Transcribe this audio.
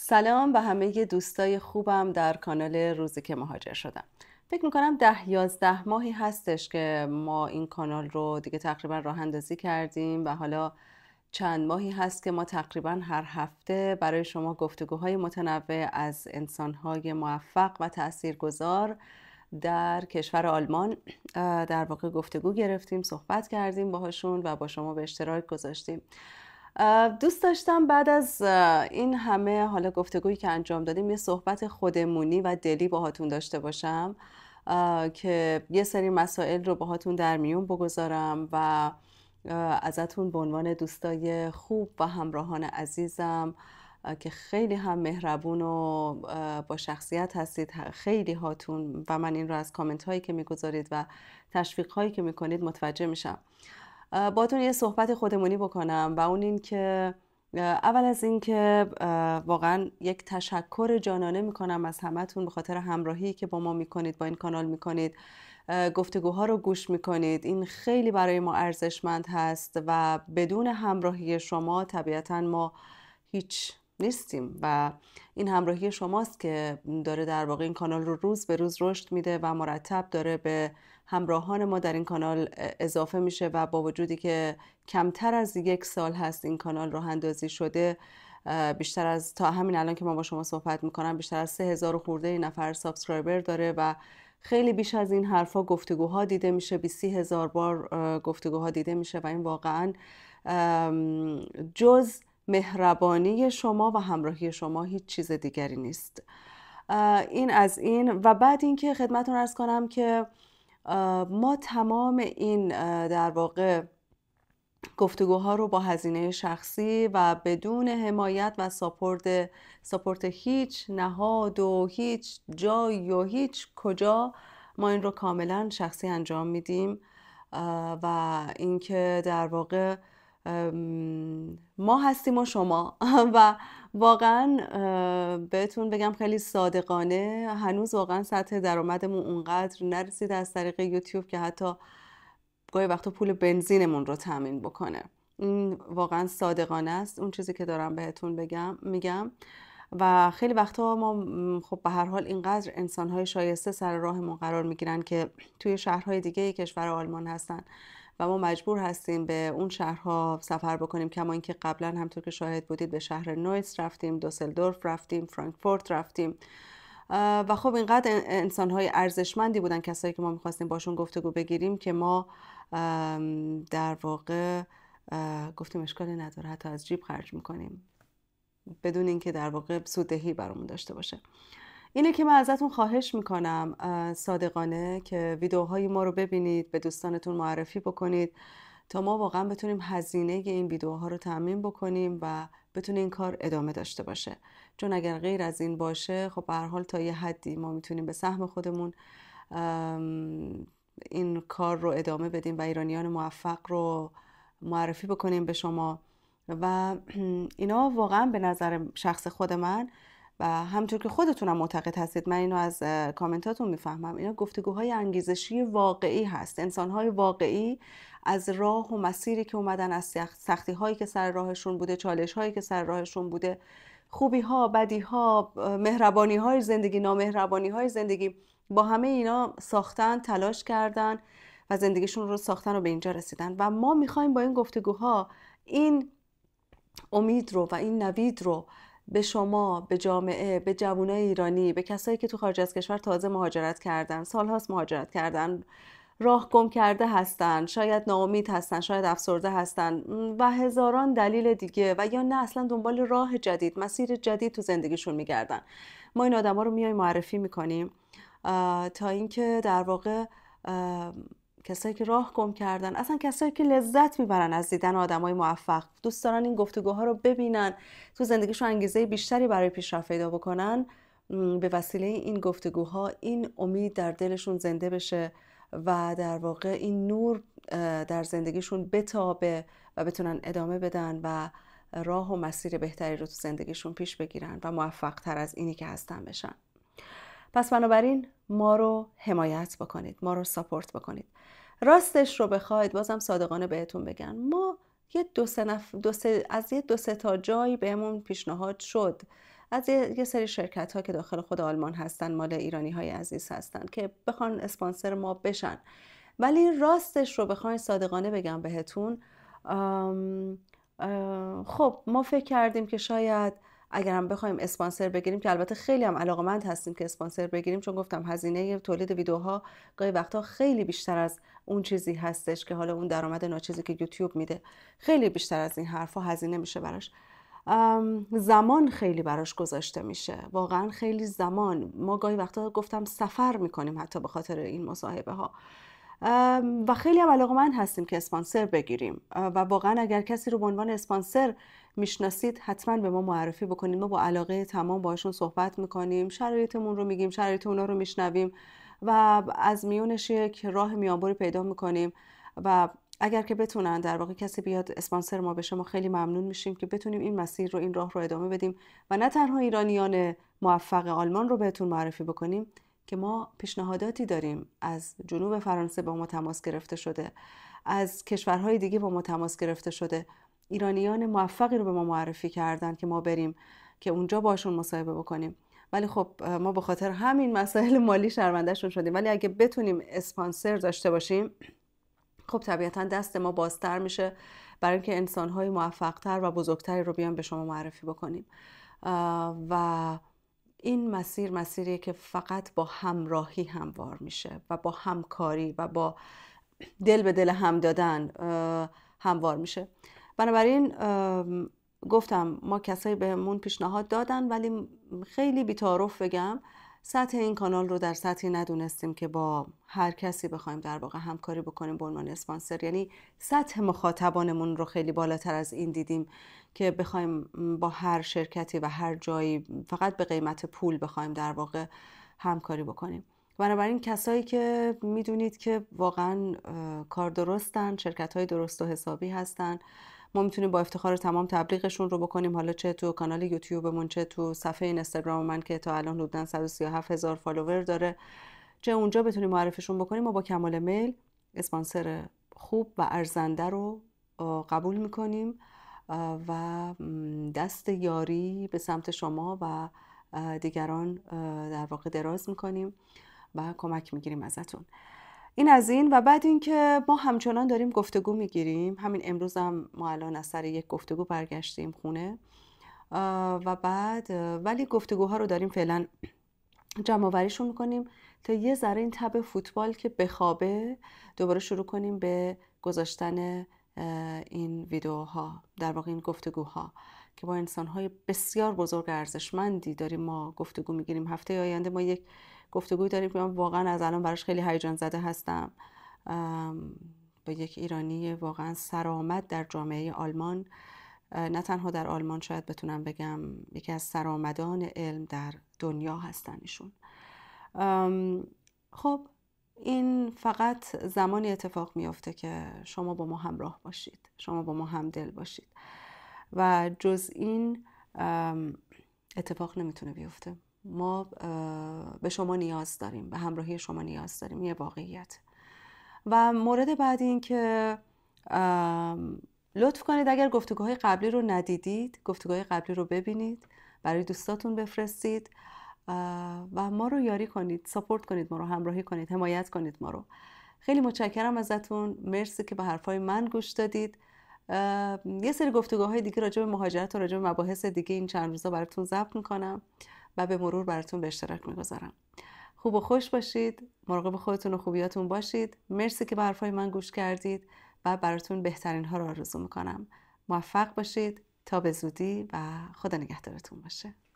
سلام به همه دوستای خوبم در کانال روزی که مهاجر شدم فکر میکنم ده یازده ماهی هستش که ما این کانال رو دیگه تقریبا راه اندازی کردیم و حالا چند ماهی هست که ما تقریبا هر هفته برای شما گفتگوهای متنوع از انسانهای موفق و تاثیرگذار در کشور آلمان در واقع گفتگو گرفتیم صحبت کردیم باهاشون و با شما به اشتراک گذاشتیم دوست داشتم بعد از این همه حالا گفتگویی که انجام دادیم یه صحبت خودمونی و دلی باهاتون داشته باشم که یه سری مسائل رو باهاتون در میون بگذارم و ازتون به عنوان دوستای خوب و همراهان عزیزم که خیلی هم مهربون و با شخصیت هستید خیلی هاتون و من این رو از کامنت هایی که میگذارید و تشویق هایی که میکنید متوجه میشم باتون یه صحبت خودمونی بکنم و اون این که اول از این که واقعا یک تشکر جانانه میکنم از همتون به خاطر همراهی که با ما میکنید با این کانال میکنید گفتگوها رو گوش میکنید این خیلی برای ما ارزشمند هست و بدون همراهی شما طبیعتا ما هیچ نیستیم و این همراهی شماست که داره در واقع این کانال رو روز به روز رشد میده و مرتب داره به همراهان ما در این کانال اضافه میشه و با وجودی که کمتر از یک سال هست این کانال راه اندازی شده بیشتر از تا همین الان که ما با شما صحبت میکنم بیشتر از سه هزار خورده نفر سابسکرایبر داره و خیلی بیش از این حرفا گفتگوها دیده میشه بی سی هزار بار گفتگوها دیده میشه و این واقعا جز مهربانی شما و همراهی شما هیچ چیز دیگری نیست این از این و بعد اینکه خدمتتون ارز کنم که ما تمام این در واقع گفتگوها رو با هزینه شخصی و بدون حمایت و ساپورت ساپورت هیچ نهاد و هیچ جای و هیچ کجا ما این رو کاملا شخصی انجام میدیم و اینکه در واقع ما هستیم و شما و واقعا بهتون بگم خیلی صادقانه هنوز واقعا سطح درآمدمون اونقدر نرسیده از طریق یوتیوب که حتی گاهی وقتا پول بنزینمون رو تامین بکنه این واقعا صادقانه است اون چیزی که دارم بهتون بگم میگم و خیلی وقتا ما خب به هر حال اینقدر انسانهای شایسته سر راهمون قرار میگیرن که توی شهرهای دیگه کشور آلمان هستن و ما مجبور هستیم به اون شهرها سفر بکنیم کما اینکه قبلا همطور که شاهد بودید به شهر نویس رفتیم دوسلدورف رفتیم فرانکفورت رفتیم و خب اینقدر انسانهای ارزشمندی بودن کسایی که ما میخواستیم باشون گفتگو بگیریم که ما در واقع گفتیم اشکالی نداره حتی از جیب خرج میکنیم بدون اینکه در واقع سودهی برامون داشته باشه اینه که من ازتون خواهش میکنم صادقانه که ویدیوهای ما رو ببینید به دوستانتون معرفی بکنید تا ما واقعا بتونیم هزینه این ویدیوها رو تعمین بکنیم و بتونه این کار ادامه داشته باشه چون اگر غیر از این باشه خب به هر حال تا یه حدی ما میتونیم به سهم خودمون این کار رو ادامه بدیم و ایرانیان موفق رو معرفی بکنیم به شما و اینا واقعا به نظر شخص خود من و همطور که خودتونم معتقد هستید من اینو از کامنتاتون میفهمم اینا گفتگوهای انگیزشی واقعی هست انسانهای واقعی از راه و مسیری که اومدن از سختی هایی که سر راهشون بوده چالش هایی که سر راهشون بوده خوبی ها بدی ها مهربانی های زندگی نامهربانی های زندگی با همه اینا ساختن تلاش کردن و زندگیشون رو ساختن و به اینجا رسیدن و ما میخوایم با این گفتگوها این امید رو و این نوید رو به شما به جامعه به جوانای ایرانی به کسایی که تو خارج از کشور تازه مهاجرت کردن سالهاست مهاجرت کردن راه گم کرده هستن شاید ناامید هستن شاید افسرده هستن و هزاران دلیل دیگه و یا نه اصلا دنبال راه جدید مسیر جدید تو زندگیشون میگردن ما این آدما رو میای معرفی میکنیم تا اینکه در واقع کسایی که راه گم کردن اصلا کسایی که لذت میبرن از دیدن آدمای موفق دوست دارن این گفتگوها رو ببینن تو زندگیشون انگیزه بیشتری برای پیشرفت پیدا بکنن به وسیله این گفتگوها این امید در دلشون زنده بشه و در واقع این نور در زندگیشون بتابه و بتونن ادامه بدن و راه و مسیر بهتری رو تو زندگیشون پیش بگیرن و موفق تر از اینی که هستن بشن پس بنابراین ما رو حمایت بکنید ما رو ساپورت بکنید راستش رو بخواید بازم صادقانه بهتون بگن ما یه دو سه, دو سه... از یه دو سه تا جایی بهمون پیشنهاد شد از یه... سری شرکت ها که داخل خود آلمان هستن مال ایرانی های عزیز هستن که بخوان اسپانسر ما بشن ولی راستش رو بخواین صادقانه بگم بهتون خب ما فکر کردیم که شاید اگر هم بخوایم اسپانسر بگیریم که البته خیلی هم علاقمند هستیم که اسپانسر بگیریم چون گفتم هزینه تولید ویدیوها گاهی وقتا خیلی بیشتر از اون چیزی هستش که حالا اون درآمد ناچیزی که یوتیوب میده خیلی بیشتر از این حرفها هزینه میشه براش زمان خیلی براش گذاشته میشه واقعا خیلی زمان ما گاهی وقتا گفتم سفر میکنیم حتی به خاطر این مصاحبه ها و خیلی هم علاقمند هستیم که اسپانسر بگیریم و واقعا اگر کسی رو به عنوان اسپانسر میشناسید حتما به ما معرفی بکنید ما با علاقه تمام باشون صحبت میکنیم شرایطمون رو میگیم شرایط اونا رو میشنویم و از میونش یک راه میانبری پیدا میکنیم و اگر که بتونن در واقع کسی بیاد اسپانسر ما بشه ما خیلی ممنون میشیم که بتونیم این مسیر رو این راه رو ادامه بدیم و نه تنها ایرانیان موفق آلمان رو بهتون معرفی بکنیم که ما پیشنهاداتی داریم از جنوب فرانسه با ما تماس گرفته شده از کشورهای دیگه با ما تماس گرفته شده ایرانیان موفقی رو به ما معرفی کردن که ما بریم که اونجا باشون مصاحبه بکنیم ولی خب ما به خاطر همین مسائل مالی شرمندهشون شدیم ولی اگه بتونیم اسپانسر داشته باشیم خب طبیعتا دست ما بازتر میشه برای اینکه انسانهای موفقتر و بزرگتری رو بیان به شما معرفی بکنیم و این مسیر مسیریه که فقط با همراهی هموار میشه و با همکاری و با دل به دل هم دادن هموار میشه بنابراین گفتم ما کسایی بهمون پیشنهاد دادن ولی خیلی بیتعارف بگم سطح این کانال رو در سطحی ندونستیم که با هر کسی بخوایم در واقع همکاری بکنیم به عنوان اسپانسر یعنی سطح مخاطبانمون رو خیلی بالاتر از این دیدیم که بخوایم با هر شرکتی و هر جایی فقط به قیمت پول بخوایم در واقع همکاری بکنیم بنابراین کسایی که میدونید که واقعا کار درستن شرکت های درست و حسابی هستن ما میتونیم با افتخار تمام تبلیغشون رو بکنیم حالا چه تو کانال یوتیوبمون چه تو صفحه اینستاگرام من که تا الان حدودا 137 هزار فالوور داره چه اونجا بتونیم معرفشون بکنیم ما با کمال میل اسپانسر خوب و ارزنده رو قبول میکنیم و دست یاری به سمت شما و دیگران در واقع دراز میکنیم و کمک میگیریم ازتون این از این و بعد اینکه ما همچنان داریم گفتگو میگیریم همین امروز هم ما الان از سر یک گفتگو برگشتیم خونه و بعد ولی گفتگوها رو داریم فعلا جمع وریشون میکنیم تا یه ذره این تب فوتبال که بخوابه دوباره شروع کنیم به گذاشتن این ویدیوها در واقع این گفتگوها که با انسانهای بسیار بزرگ ارزشمندی داریم ما گفتگو میگیریم هفته آینده ما یک گفتگوی داریم که من واقعا از الان براش خیلی هیجان زده هستم با یک ایرانی واقعا سرآمد در جامعه آلمان نه تنها در آلمان شاید بتونم بگم یکی از سرآمدان علم در دنیا هستن ایشون خب این فقط زمانی اتفاق میافته که شما با ما همراه باشید شما با ما دل باشید و جز این اتفاق نمیتونه بیفته ما به شما نیاز داریم به همراهی شما نیاز داریم یه واقعیت و مورد بعد این که لطف کنید اگر گفتگوهای قبلی رو ندیدید گفتگوهای قبلی رو ببینید برای دوستاتون بفرستید و ما رو یاری کنید سپورت کنید ما رو همراهی کنید حمایت کنید ما رو خیلی متشکرم ازتون مرسی که به حرفای من گوش دادید یه سری گفتگوهای دیگه راجع به مهاجرت و راجع به مباحث دیگه این چند روزا براتون ضبط میکنم و به مرور براتون به اشتراک میگذارم خوب و خوش باشید مراقب خودتون و خوبیاتون باشید مرسی که به حرفای من گوش کردید و براتون بهترین ها رو آرزو میکنم موفق باشید تا به زودی و خدا نگهدارتون باشه